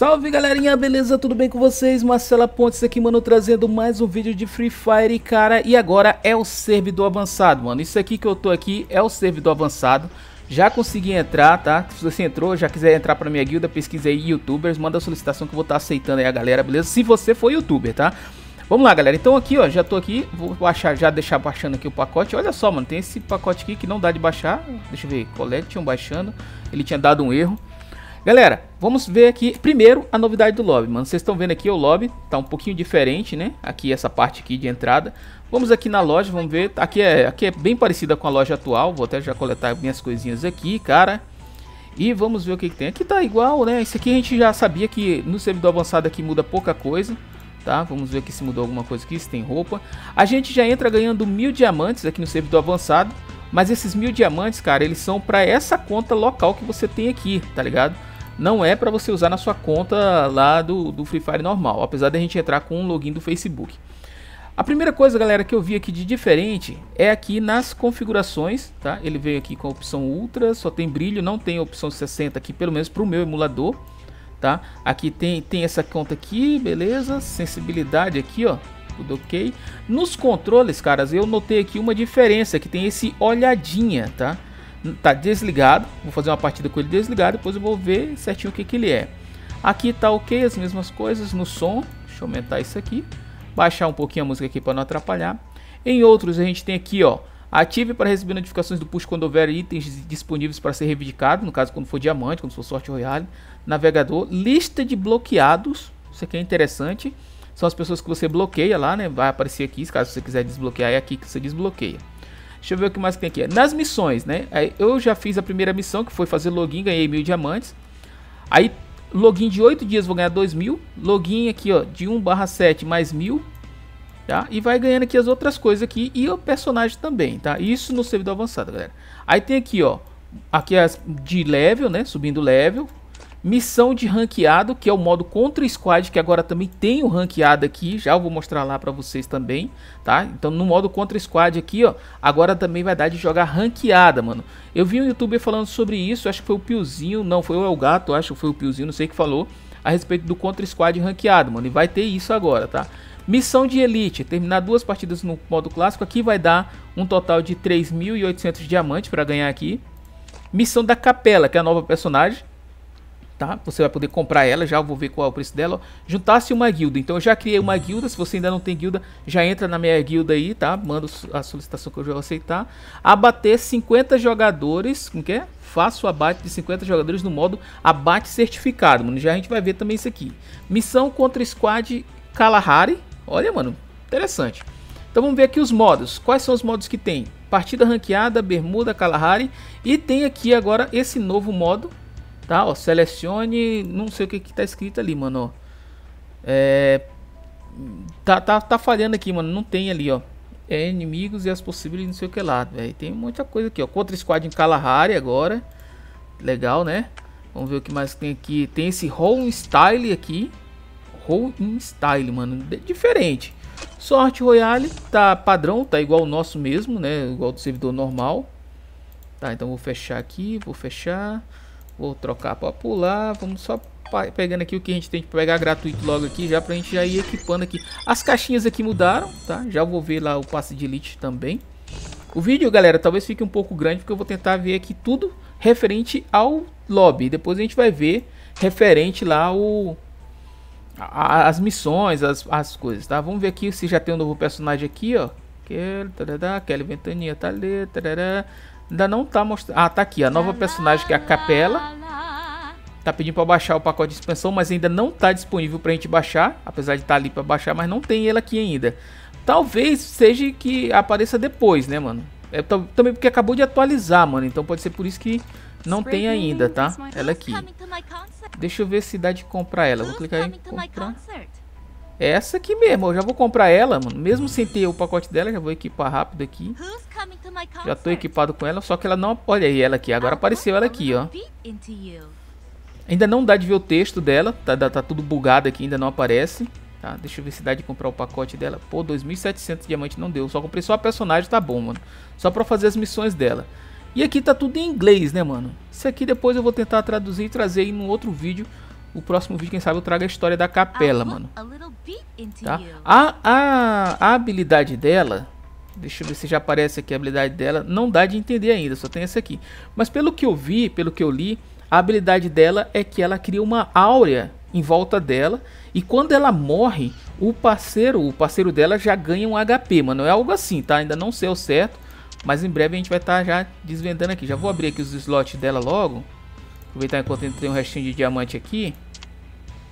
Salve galerinha, beleza? Tudo bem com vocês? Marcela Pontes aqui, mano, trazendo mais um vídeo de Free Fire, cara, e agora é o servidor avançado, mano, isso aqui que eu tô aqui é o servidor avançado, já consegui entrar, tá? Se você entrou, já quiser entrar pra minha guilda, pesquisa aí Youtubers, manda a solicitação que eu vou estar tá aceitando aí a galera, beleza? Se você for Youtuber, tá? Vamos lá, galera. Então aqui, ó, já tô aqui. Vou achar, já deixar baixando aqui o pacote. Olha só, mano, tem esse pacote aqui que não dá de baixar. Deixa eu ver. tinham baixando. Ele tinha dado um erro. Galera, vamos ver aqui primeiro a novidade do lobby, mano. Vocês estão vendo aqui o lobby, tá um pouquinho diferente, né? Aqui essa parte aqui de entrada. Vamos aqui na loja, vamos ver. Aqui é, aqui é bem parecida com a loja atual. Vou até já coletar minhas coisinhas aqui, cara. E vamos ver o que, que tem. Aqui tá igual, né? Isso aqui a gente já sabia que no servidor avançado aqui muda pouca coisa. Tá? Vamos ver aqui se mudou alguma coisa aqui, se tem roupa. A gente já entra ganhando mil diamantes aqui no servidor avançado. Mas esses mil diamantes, cara, eles são para essa conta local que você tem aqui, tá ligado? não é para você usar na sua conta lá do, do Free Fire normal, apesar de a gente entrar com um login do Facebook. A primeira coisa, galera, que eu vi aqui de diferente é aqui nas configurações, tá? Ele veio aqui com a opção Ultra, só tem brilho, não tem opção 60 aqui, pelo menos para o meu emulador, tá? Aqui tem, tem essa conta aqui, beleza? Sensibilidade aqui, ó, tudo ok. Nos controles, caras, eu notei aqui uma diferença, que tem esse olhadinha, Tá? tá desligado. Vou fazer uma partida com ele desligado, depois eu vou ver certinho o que, que ele é. Aqui tá ok, as mesmas coisas no som. Deixa eu aumentar isso aqui. Baixar um pouquinho a música aqui para não atrapalhar. Em outros a gente tem aqui, ó. Ative para receber notificações do push quando houver itens disponíveis para ser reivindicado, no caso quando for diamante, quando for sorte royale, navegador, lista de bloqueados, isso aqui é interessante, são as pessoas que você bloqueia lá, né? Vai aparecer aqui, caso você quiser desbloquear, é aqui que você desbloqueia. Deixa eu ver o que mais tem aqui. Nas missões, né? Eu já fiz a primeira missão, que foi fazer login, ganhei mil diamantes. Aí, login de 8 dias, vou ganhar 2 mil. Login aqui, ó, de 1 barra 7 mais mil. Tá? E vai ganhando aqui as outras coisas aqui e o personagem também, tá? Isso no servidor avançado, galera. Aí tem aqui, ó, aqui as de level, né? Subindo level, Missão de ranqueado, que é o modo contra squad, que agora também tem o ranqueado aqui, já eu vou mostrar lá para vocês também, tá? Então no modo contra squad aqui, ó, agora também vai dar de jogar ranqueada, mano. Eu vi um youtuber falando sobre isso, acho que foi o Piozinho, não, foi o Elgato, acho que foi o Piozinho, não sei que falou, a respeito do contra squad ranqueado, mano, e vai ter isso agora, tá? Missão de Elite, terminar duas partidas no modo clássico, aqui vai dar um total de 3.800 diamantes para ganhar aqui. Missão da Capela, que é a nova personagem, tá? Você vai poder comprar ela, já vou ver qual é o preço dela. Juntar-se uma guilda. Então eu já criei uma guilda, se você ainda não tem guilda, já entra na minha guilda aí, tá? Manda a solicitação que eu já vou aceitar. Abater 50 jogadores, como que é? Faço abate de 50 jogadores no modo abate certificado, mano. Já a gente vai ver também isso aqui. Missão contra squad Kalahari. Olha, mano, interessante. Então vamos ver aqui os modos. Quais são os modos que tem? Partida ranqueada, bermuda, Kalahari. E tem aqui agora esse novo modo, Tá, ó, selecione, não sei o que que tá escrito ali, mano, ó. É, tá, tá, tá falhando aqui, mano, não tem ali, ó. É inimigos e as possíveis não sei o que lá, velho. Tem muita coisa aqui, ó. Contra squad em Kalahari agora. Legal, né? Vamos ver o que mais tem aqui. Tem esse Home Style aqui. Home Style, mano. Diferente. Sorte Royale tá padrão, tá igual o nosso mesmo, né? Igual do servidor normal. Tá, então vou fechar aqui, vou fechar. Vou trocar para pular. Vamos só pegando aqui o que a gente tem que pegar gratuito logo aqui, já pra gente já ir equipando aqui. As caixinhas aqui mudaram, tá? Já vou ver lá o passe de elite também. O vídeo, galera, talvez fique um pouco grande, porque eu vou tentar ver aqui tudo referente ao lobby. Depois a gente vai ver referente lá o... A, as missões, as, as coisas, tá? Vamos ver aqui se já tem um novo personagem aqui, ó. Kelly, tarará, Kelly Ventania tá ali, tarará. Ainda não tá mostrando. Ah, tá aqui. A nova personagem que é a Capela. Tá pedindo para baixar o pacote de expansão, mas ainda não tá disponível pra gente baixar. Apesar de estar tá ali para baixar, mas não tem ela aqui ainda. Talvez seja que apareça depois, né, mano? É, também porque acabou de atualizar, mano. Então pode ser por isso que não tem ainda, tá? Ela aqui. Deixa eu ver se dá de comprar ela. Vou clicar em comprar. Essa aqui mesmo, eu já vou comprar ela, mano. Mesmo sem ter o pacote dela, já vou equipar rápido aqui. Já tô equipado com ela, só que ela não... Olha aí ela aqui, agora apareceu ela aqui, ó. Ainda não dá de ver o texto dela, tá, tá tudo bugado aqui, ainda não aparece. Tá, deixa eu ver se dá de comprar o pacote dela. Pô, 2.700 diamante não deu. Só comprei só a personagem, tá bom, mano. Só pra fazer as missões dela. E aqui tá tudo em inglês, né, mano? Isso aqui depois eu vou tentar traduzir e trazer aí num outro vídeo o próximo vídeo, quem sabe, eu trago a história da capela, mano. Tá? A, a, a habilidade dela, deixa eu ver se já aparece aqui a habilidade dela, não dá de entender ainda, só tem essa aqui. Mas pelo que eu vi, pelo que eu li, a habilidade dela é que ela cria uma áurea em volta dela e quando ela morre, o parceiro, o parceiro dela já ganha um HP, mano. É algo assim, tá? Ainda não sei ao certo, mas em breve a gente vai estar tá já desvendando aqui. Já vou abrir aqui os slots dela logo. Aproveitar enquanto tem um restinho de diamante aqui.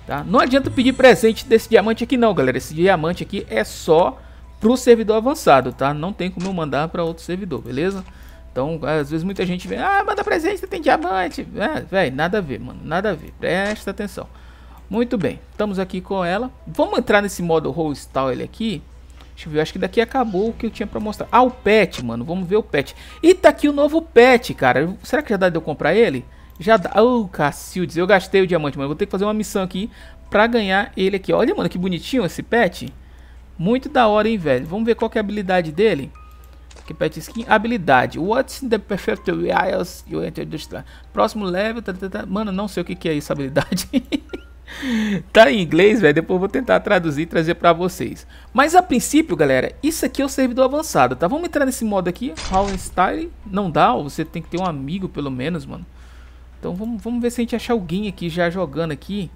Tá? Não adianta pedir presente desse diamante aqui não, galera. Esse diamante aqui é só pro servidor avançado, tá? Não tem como eu mandar para outro servidor, beleza? Então, às vezes muita gente vem, ah, manda presente, tem diamante. É, velho, nada a ver, mano, nada a ver. Presta atenção. Muito bem, estamos aqui com ela. Vamos entrar nesse modo Rose Style aqui. Deixa eu ver, acho que daqui acabou o que eu tinha pra mostrar. Ah, o pet, mano, vamos ver o pet. E tá aqui o novo pet, cara. Será que já dá de eu comprar ele? Já dá. Ô, oh, Cacildes, eu gastei o diamante, mano. Eu vou ter que fazer uma missão aqui pra ganhar ele aqui. Olha, mano, que bonitinho esse pet. Muito da hora, hein, velho. Vamos ver qual é a habilidade dele. Que pet skin. Habilidade. What's the perfect wheels ah, you enter the Próximo level. Tá, tá, tá, tá. Mano, não sei o que, que é isso, habilidade. tá em inglês, velho. Depois eu vou tentar traduzir e trazer pra vocês. Mas a princípio, galera, isso aqui é o servidor avançado, tá? Vamos entrar nesse modo aqui. How Style. Não dá, você tem que ter um amigo, pelo menos, mano. Então vamos, vamos ver se a gente achar alguém aqui já jogando aqui.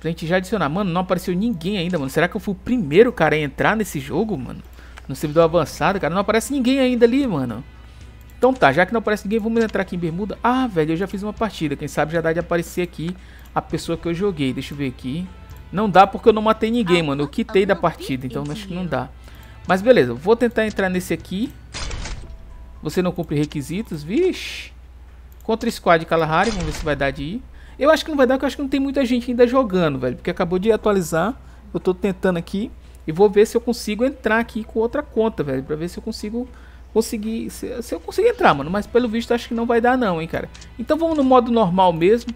Pra gente já adicionar. Mano, não apareceu ninguém ainda, mano. Será que eu fui o primeiro cara a entrar nesse jogo, mano? No servidor avançado, cara. Não aparece ninguém ainda ali, mano. Então tá, já que não aparece ninguém, vamos entrar aqui em Bermuda. Ah, velho, eu já fiz uma partida. Quem sabe já dá de aparecer aqui a pessoa que eu joguei. Deixa eu ver aqui. Não dá porque eu não matei ninguém, mano. Eu quitei da partida, então acho que não dá. Mas beleza, vou tentar entrar nesse aqui. Você não cumpre requisitos. Vixe. Contra Squad Kalahari, vamos ver se vai dar de ir. Eu acho que não vai dar, porque eu acho que não tem muita gente ainda jogando, velho. Porque acabou de atualizar. Eu tô tentando aqui. E vou ver se eu consigo entrar aqui com outra conta, velho. Pra ver se eu consigo conseguir. Se, se eu consigo entrar, mano. Mas pelo visto acho que não vai dar, não, hein, cara. Então vamos no modo normal mesmo.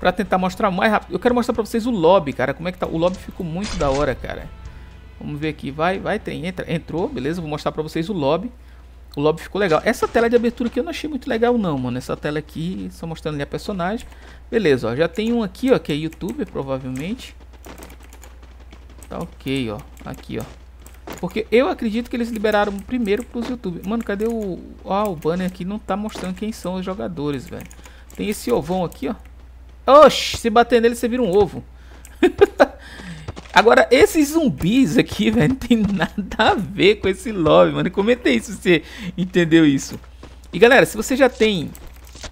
Pra tentar mostrar mais rápido. Eu quero mostrar pra vocês o lobby, cara. Como é que tá. O lobby ficou muito da hora, cara. Vamos ver aqui. Vai, vai, tem. Entra, entrou, beleza? Vou mostrar pra vocês o lobby o lobby ficou legal. Essa tela de abertura aqui eu não achei muito legal não, mano. Essa tela aqui, só mostrando ali a personagem. Beleza, ó. Já tem um aqui, ó, que é youtuber, provavelmente. Tá ok, ó. Aqui, ó. Porque eu acredito que eles liberaram primeiro pros youtubers. Mano, cadê o... Ó, o banner aqui não tá mostrando quem são os jogadores, velho. Tem esse ovão aqui, ó. Oxi, se bater nele você vira um ovo. Agora, esses zumbis aqui, velho, não tem nada a ver com esse lobby, mano. Comenta aí se você entendeu isso. E galera, se você já tem,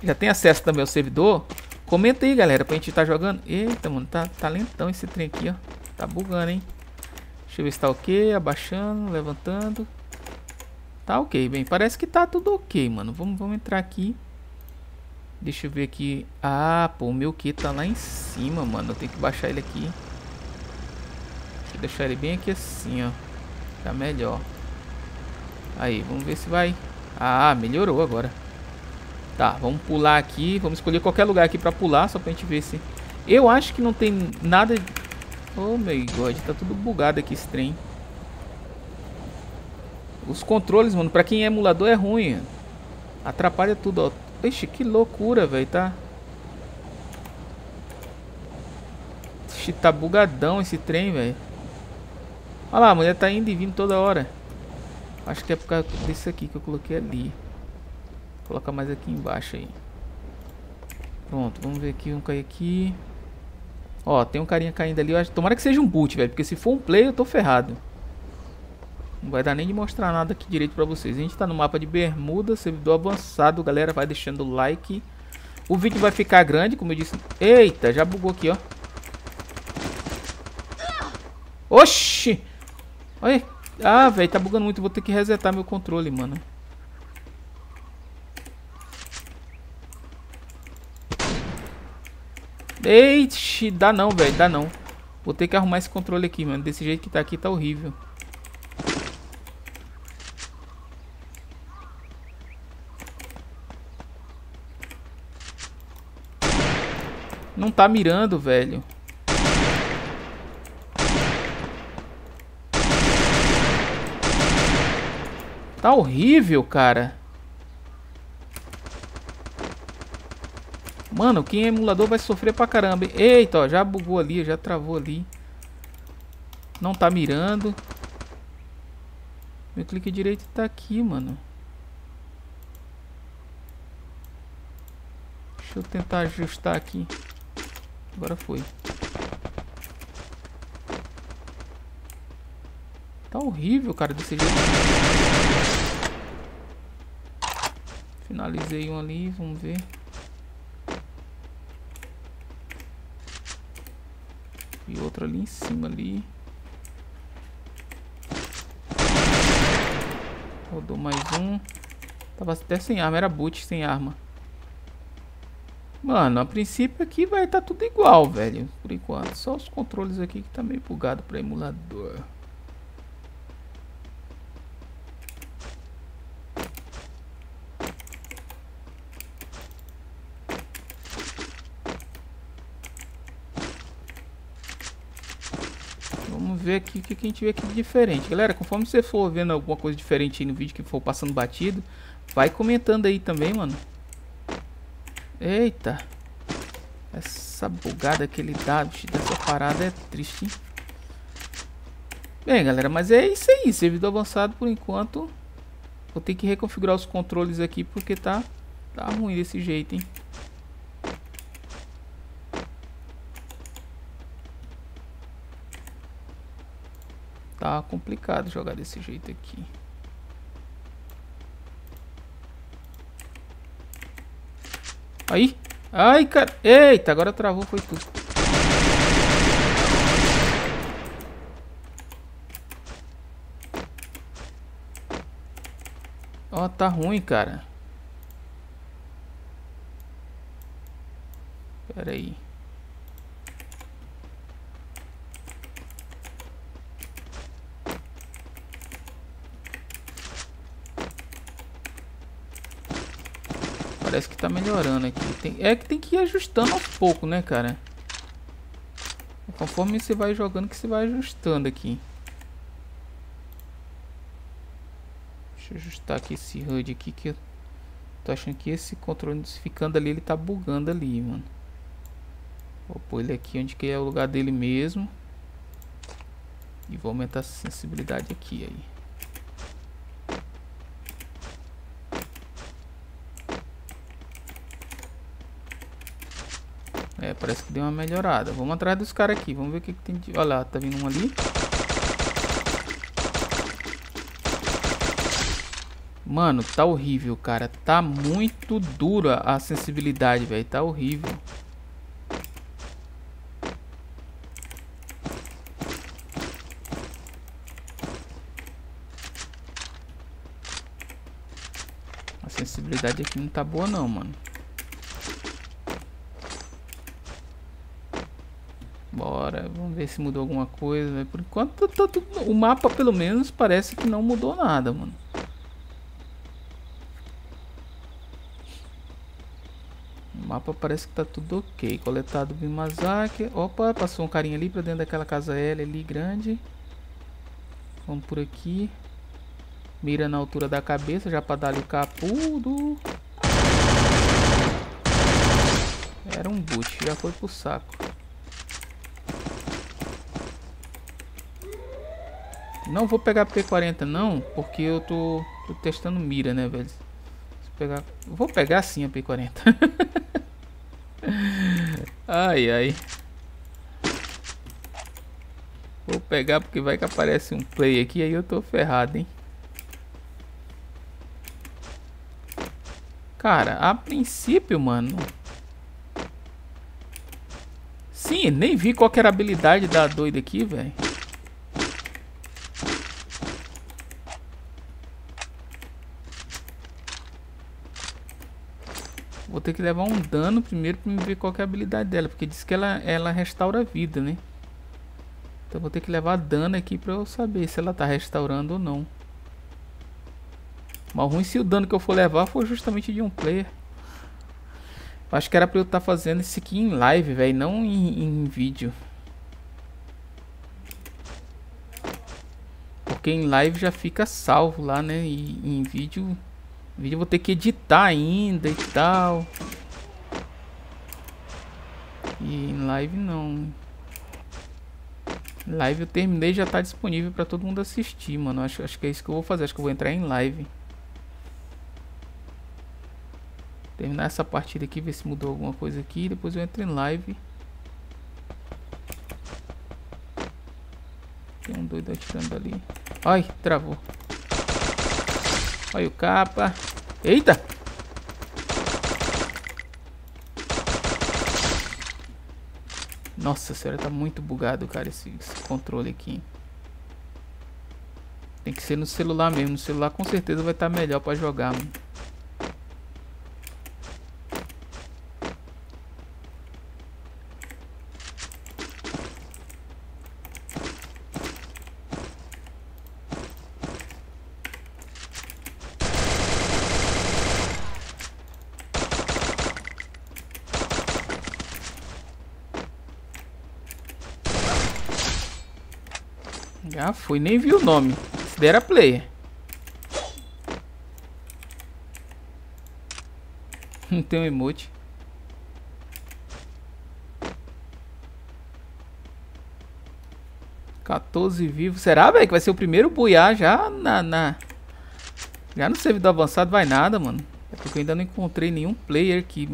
já tem acesso também ao servidor, comenta aí, galera, pra gente estar tá jogando. Eita, mano, tá, tá lentão esse trem aqui, ó. Tá bugando, hein? Deixa eu ver se tá ok, abaixando, levantando. Tá ok, bem, parece que tá tudo ok, mano. Vamos, vamos entrar aqui. Deixa eu ver aqui. Ah, pô, o meu Q tá lá em cima, mano. Eu tenho que baixar ele aqui. Vou deixar ele bem aqui assim, ó. Tá melhor. Aí, vamos ver se vai... Ah, melhorou agora. Tá, vamos pular aqui. Vamos escolher qualquer lugar aqui pra pular, só pra gente ver se... Eu acho que não tem nada... Oh, meu God, tá tudo bugado aqui esse trem. Os controles, mano, pra quem é emulador é ruim. Atrapalha tudo, ó. Ixi, que loucura, velho, tá? Ixi, tá bugadão esse trem, velho. Olha lá, a mulher tá indo e vindo toda hora. Acho que é por causa desse aqui que eu coloquei ali. Vou colocar mais aqui embaixo aí. Pronto, vamos ver aqui, um cair aqui. Ó, tem um carinha caindo ali. Eu acho... Tomara que seja um boot, velho. Porque se for um play, eu tô ferrado. Não vai dar nem de mostrar nada aqui direito pra vocês. A gente tá no mapa de Bermuda, servidor avançado. Galera, vai deixando o like. O vídeo vai ficar grande, como eu disse. Eita, já bugou aqui, ó. Oxi! Olha. Ah, velho, tá bugando muito. Vou ter que resetar meu controle, mano. Eite, dá não, velho, dá não. Vou ter que arrumar esse controle aqui, mano. Desse jeito que tá aqui, tá horrível. Não tá mirando, velho. Tá horrível, cara. Mano, quem é emulador vai sofrer pra caramba. Hein? Eita, ó, já bugou ali, já travou ali. Não tá mirando. Meu clique direito tá aqui, mano. Deixa eu tentar ajustar aqui. Agora foi. Tá horrível, cara, desse jeito. Finalizei um ali, vamos ver. E outro ali em cima ali. Rodou mais um. Tava até sem arma, era boot sem arma. Mano, a princípio aqui vai estar tá tudo igual, velho. Por enquanto. Só os controles aqui que tá meio bugado para emulador. ver aqui o que, que a gente vê aqui de diferente. Galera, conforme você for vendo alguma coisa diferente no vídeo que for passando batido, vai comentando aí também, mano. Eita. Essa bugada que ele dá, dessa parada é triste, hein? Bem, galera, mas é isso aí. Servidor avançado, por enquanto, vou ter que reconfigurar os controles aqui porque tá, tá ruim desse jeito, hein? Tá complicado jogar desse jeito aqui. Aí. Ai, cara. Eita, agora travou, foi tudo. Ó, oh, tá ruim, cara. Pera aí. parece que tá melhorando aqui. Tem, é que tem que ir ajustando aos pouco, né, cara? Conforme você vai jogando que você vai ajustando aqui. Deixa eu ajustar aqui esse HUD aqui que eu tô achando que esse controle ficando ali, ele tá bugando ali, mano. Vou pôr ele aqui onde que é o lugar dele mesmo. E vou aumentar a sensibilidade aqui aí. parece que deu uma melhorada. Vamos atrás dos caras aqui. Vamos ver o que, que tem de... Olha lá, tá vindo um ali. Mano, tá horrível, cara. Tá muito dura a sensibilidade, velho. Tá horrível. A sensibilidade aqui não tá boa não, mano. agora. Vamos ver se mudou alguma coisa. Véio. Por enquanto, tá, tá, o mapa pelo menos parece que não mudou nada, mano. O mapa parece que tá tudo ok. Coletado Bimazaki. Opa, passou um carinha ali pra dentro daquela casa L ali grande. Vamos por aqui. Mira na altura da cabeça, já pra dar ali o capudo. Era um boot, já foi pro saco. Não vou pegar P40 é não, porque eu tô, tô testando mira, né, velho? Vou pegar, vou pegar sim a P40. ai, ai. Vou pegar porque vai que aparece um play aqui, aí eu tô ferrado, hein? Cara, a princípio, mano... Sim, nem vi qual era a habilidade da doida aqui, velho. Vou ter que levar um dano primeiro para ver qual é a habilidade dela. Porque diz que ela, ela restaura a vida, né? Então vou ter que levar dano aqui para eu saber se ela tá restaurando ou não. Mas ruim se o dano que eu for levar for justamente de um player. Acho que era pra eu estar tá fazendo isso aqui em live, velho, não em, em, vídeo. Porque em live já fica salvo lá, né? E em vídeo vídeo eu vou ter que editar ainda e tal. E em live não. Live eu terminei já tá disponível para todo mundo assistir, mano. Acho, acho que é isso que eu vou fazer. Acho que eu vou entrar em live. Terminar essa partida aqui, ver se mudou alguma coisa aqui. Depois eu entro em live. Tem um doido atirando ali. Ai, travou. Olha o capa. Eita! Nossa senhora, tá muito bugado, cara, esse, esse, controle aqui. Tem que ser no celular mesmo. No celular com certeza vai estar tá melhor pra jogar, mano. fui nem vi o nome. Se der era player. Não tem um emote. Quatorze vivos. Será, velho, que vai ser o primeiro buiar já na, na... Já no servidor avançado vai nada, mano. É porque eu ainda não encontrei nenhum player aqui.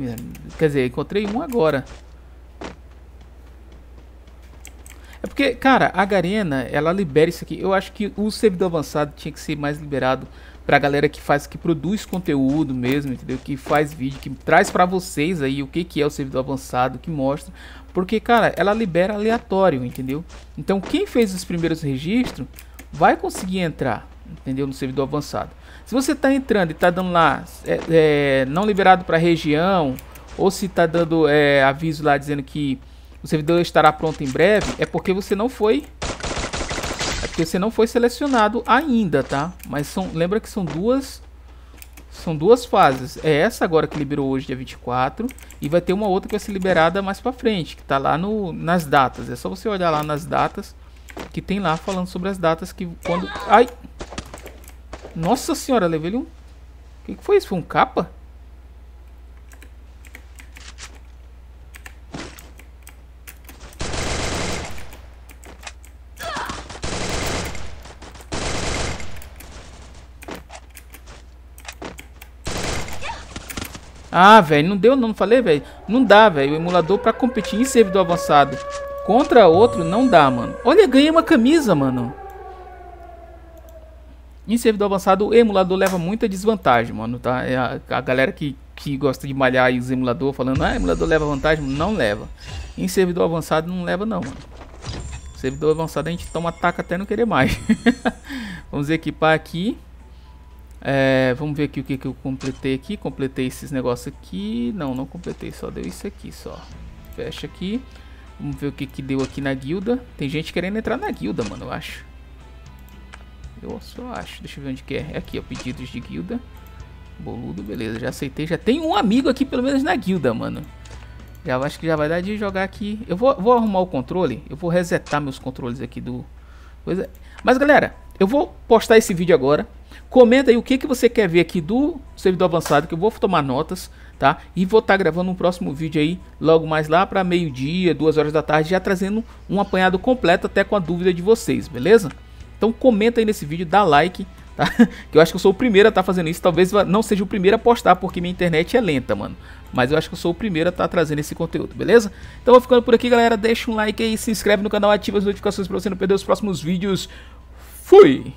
Quer dizer, encontrei um agora. porque, cara, a Garena, ela libera isso aqui. Eu acho que o servidor avançado tinha que ser mais liberado pra galera que faz, que produz conteúdo mesmo, entendeu? Que faz vídeo, que traz para vocês aí o que, que é o servidor avançado, que mostra. Porque, cara, ela libera aleatório, entendeu? Então, quem fez os primeiros registros vai conseguir entrar, entendeu? No servidor avançado. Se você tá entrando e tá dando lá, é, é, não liberado para região, ou se tá dando é, aviso lá dizendo que o servidor estará pronto em breve, é porque você não foi é porque você não foi selecionado ainda, tá? Mas são, lembra que são duas são duas fases. É essa agora que liberou hoje, dia 24, e vai ter uma outra que vai ser liberada mais para frente, que tá lá no nas datas. É só você olhar lá nas datas que tem lá falando sobre as datas que quando Ai. Nossa senhora, levei ele um O que, que foi isso? Foi um capa? Ah, velho, não deu, não falei, velho. Não dá, velho. O emulador para competir em servidor avançado contra outro não dá, mano. Olha, ganhei uma camisa, mano. Em servidor avançado, o emulador leva muita desvantagem, mano, tá? É a, a, galera que, que gosta de malhar os emulador falando, ah, emulador leva vantagem, não leva. Em servidor avançado não leva não, mano. Servidor avançado a gente toma ataque até não querer mais. Vamos equipar aqui. É, vamos ver aqui o que, que eu completei aqui. Completei esses negócios aqui. Não, não completei, só deu isso aqui só. Fecha aqui. Vamos ver o que, que deu aqui na guilda. Tem gente querendo entrar na guilda, mano, eu acho. Eu só acho. Deixa eu ver onde que é. É aqui, ó. Pedidos de guilda. Boludo, beleza. Já aceitei. Já tem um amigo aqui, pelo menos, na guilda, mano. Já acho que já vai dar de jogar aqui. Eu vou, vou arrumar o controle. Eu vou resetar meus controles aqui do... Coisa. Mas, galera, eu vou postar esse vídeo agora. Comenta aí o que, que você quer ver aqui do servidor avançado, que eu vou tomar notas, tá? E vou estar tá gravando um próximo vídeo aí, logo mais lá para meio-dia, duas horas da tarde, já trazendo um apanhado completo até com a dúvida de vocês, beleza? Então comenta aí nesse vídeo, dá like, tá? Que eu acho que eu sou o primeiro a estar tá fazendo isso, talvez não seja o primeiro a postar, porque minha internet é lenta, mano. Mas eu acho que eu sou o primeiro a estar tá trazendo esse conteúdo, beleza? Então vou ficando por aqui, galera. Deixa um like aí, se inscreve no canal, ativa as notificações para você não perder os próximos vídeos. Fui!